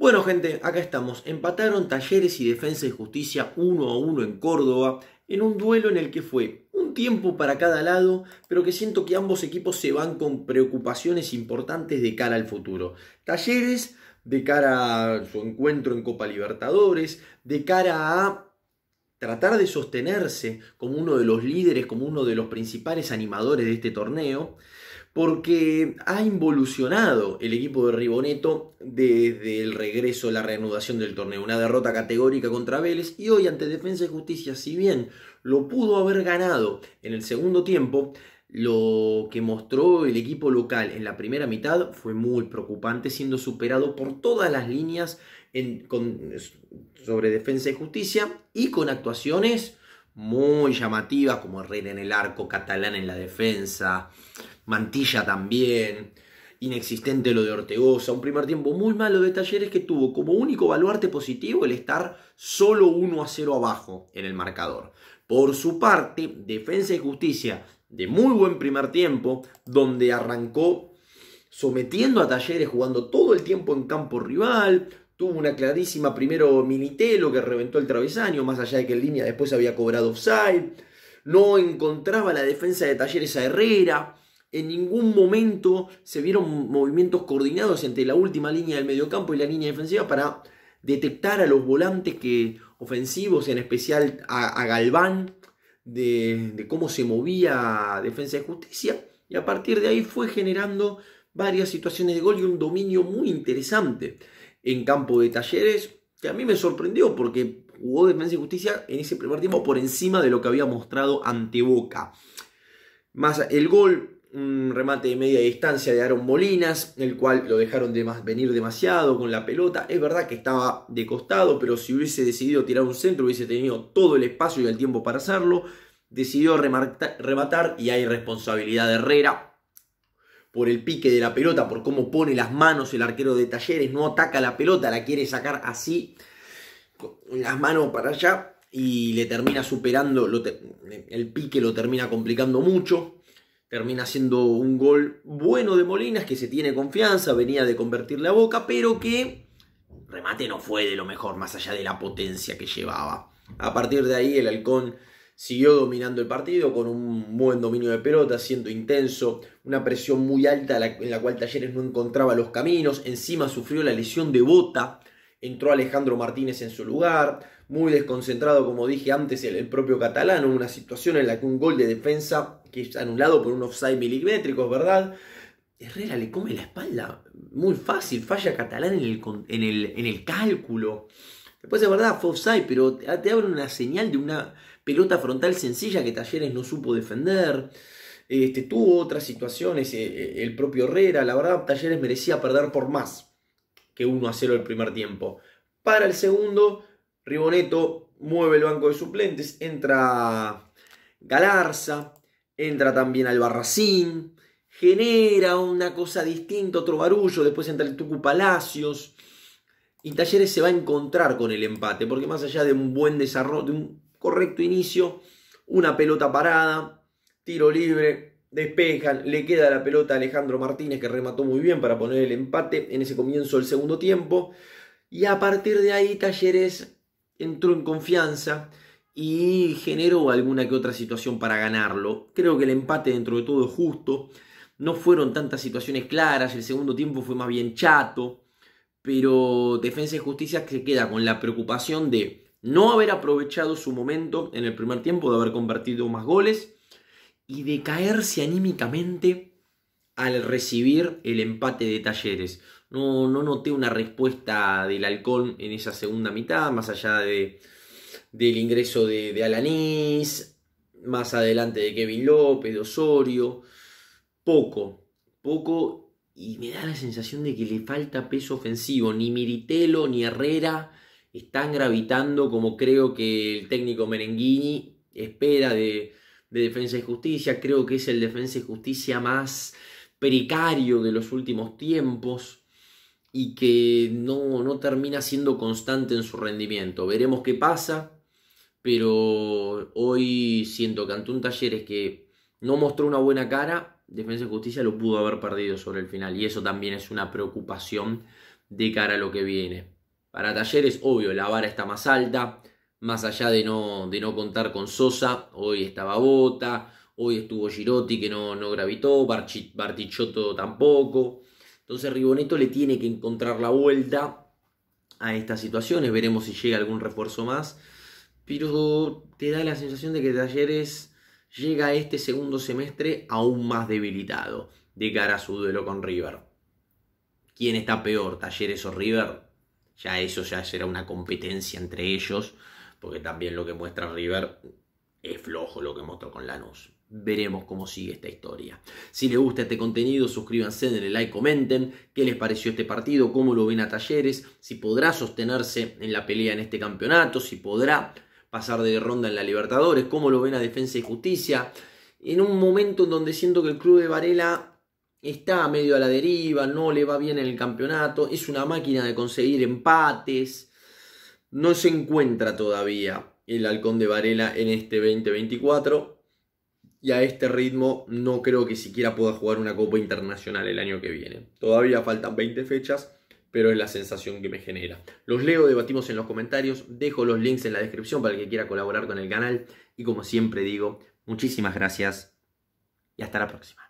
Bueno, gente, acá estamos. Empataron Talleres y Defensa y Justicia 1 a 1 en Córdoba, en un duelo en el que fue un tiempo para cada lado, pero que siento que ambos equipos se van con preocupaciones importantes de cara al futuro. Talleres de cara a su encuentro en Copa Libertadores, de cara a tratar de sostenerse como uno de los líderes, como uno de los principales animadores de este torneo porque ha involucionado el equipo de Riboneto desde el regreso, la reanudación del torneo. Una derrota categórica contra Vélez y hoy ante Defensa y Justicia, si bien lo pudo haber ganado en el segundo tiempo, lo que mostró el equipo local en la primera mitad fue muy preocupante, siendo superado por todas las líneas sobre defensa y justicia y con actuaciones muy llamativas, como Herrera en el arco, Catalán en la defensa, Mantilla también, inexistente lo de Ortegoza, un primer tiempo muy malo de Talleres que tuvo como único baluarte positivo el estar solo 1 a 0 abajo en el marcador. Por su parte, Defensa y Justicia, de muy buen primer tiempo, donde arrancó sometiendo a Talleres, jugando todo el tiempo en campo rival, Tuvo una clarísima primero Militelo que reventó el travesaño, más allá de que el línea después había cobrado offside. No encontraba la defensa de Talleres a Herrera. En ningún momento se vieron movimientos coordinados entre la última línea del mediocampo y la línea defensiva para detectar a los volantes que, ofensivos, en especial a, Galván, de, de, cómo se movía Defensa de Justicia. Y a partir de ahí fue generando varias situaciones de gol y un dominio muy interesante en campo de Talleres, que a mí me sorprendió porque jugó Defensa y Justicia en ese primer tiempo por encima de lo que había mostrado ante Boca. Más el gol, un remate de media distancia de Aaron Molinas, el cual lo dejaron de venir demasiado con la pelota. Es verdad que estaba de costado, pero si hubiese decidido tirar un centro, hubiese tenido todo el espacio y el tiempo para hacerlo. Decidió rematar y hay responsabilidad de Herrera, por el pique de la pelota, por cómo pone las manos el arquero de Talleres, no ataca la pelota, la quiere sacar así, con las manos para allá, y le termina superando, el pique lo termina complicando mucho, termina siendo un gol bueno de Molinas, que se tiene confianza, venía de convertirle a Boca, pero que remate no fue de lo mejor, más allá de la potencia que llevaba. A partir de ahí el halcón siguió dominando el partido con un buen dominio de pelota, siendo intenso, una presión muy alta en la cual Talleres no encontraba los caminos, encima sufrió la lesión de bota, entró Alejandro Martínez en su lugar, muy desconcentrado como dije antes el, propio catalán una situación en la que un gol de defensa que es anulado por un offside milimétrico, ¿verdad? Herrera le come la espalda, muy fácil, falla catalán en el, en el cálculo. Después, pues de verdad, fue pero te abre una señal de una pelota frontal sencilla que Talleres no supo defender. Este, tuvo otras situaciones, eh, eh, el propio Herrera, la verdad, Talleres merecía perder por más que 1 a 0 el primer tiempo. Para el segundo, Riboneto mueve el banco de suplentes, entra Galarza, entra también Albarracín, genera una cosa distinta, otro barullo, después entra el Tucu Palacios. Y Talleres se va a encontrar con el empate, porque más allá de un buen desarrollo, de un correcto inicio, una pelota parada, tiro libre, despejan, le queda la pelota a Alejandro Martínez que remató muy bien para poner el empate en ese comienzo del segundo tiempo. Y a partir de ahí Talleres entró en confianza y generó alguna que otra situación para ganarlo. Creo que el empate dentro de todo es justo. No fueron tantas situaciones claras, el segundo tiempo fue más bien chato pero Defensa y Justicia se queda con la preocupación de no haber aprovechado su momento en el primer tiempo, de haber convertido más goles y de caerse anímicamente al recibir el empate de Talleres. No, no noté una respuesta del halcón en esa segunda mitad, más allá de, del ingreso de, de Alanís, más adelante de Kevin López, de Osorio. Poco, poco y me da la sensación de que le falta peso ofensivo. Ni Miritelo ni Herrera están gravitando como creo que el técnico Merenguini espera de, Defensa y Justicia. Creo que es el Defensa de Justicia más precario de los últimos tiempos y que no, no termina siendo constante en su rendimiento. Veremos qué pasa, pero hoy siento que Antun Talleres que no mostró una buena cara, Defensa de Justicia lo pudo haber perdido sobre el final y eso también es una preocupación de cara a lo que viene. Para Talleres, obvio, la vara está más alta, más allá de no, de no contar con Sosa, hoy estaba Bota, hoy estuvo Girotti que no, no gravitó, Bartichotto tampoco. Entonces Riboneto le tiene que encontrar la vuelta a estas situaciones, veremos si llega algún refuerzo más, pero te da la sensación de que Talleres llega este segundo semestre aún más debilitado de cara a su duelo con River. ¿Quién está peor, Talleres o River? Ya eso ya será una competencia entre ellos, porque también lo que muestra River es flojo lo que mostró con Lanús. Veremos cómo sigue esta historia. Si les gusta este contenido, suscríbanse, denle like, comenten qué les pareció este partido, cómo lo ven a Talleres, si podrá sostenerse en la pelea en este campeonato, si podrá pasar de ronda en la Libertadores, cómo lo ven a Defensa y Justicia. En un momento en donde siento que el club de Varela está medio a la deriva, no le va bien en el campeonato, es una máquina de conseguir empates, no se encuentra todavía el halcón de Varela en este 2024 y a este ritmo no creo que siquiera pueda jugar una Copa Internacional el año que viene. Todavía faltan 20 fechas pero es la sensación que me genera. Los leo, debatimos en los comentarios, dejo los links en la descripción para el que quiera colaborar con el canal y como siempre digo, muchísimas gracias y hasta la próxima.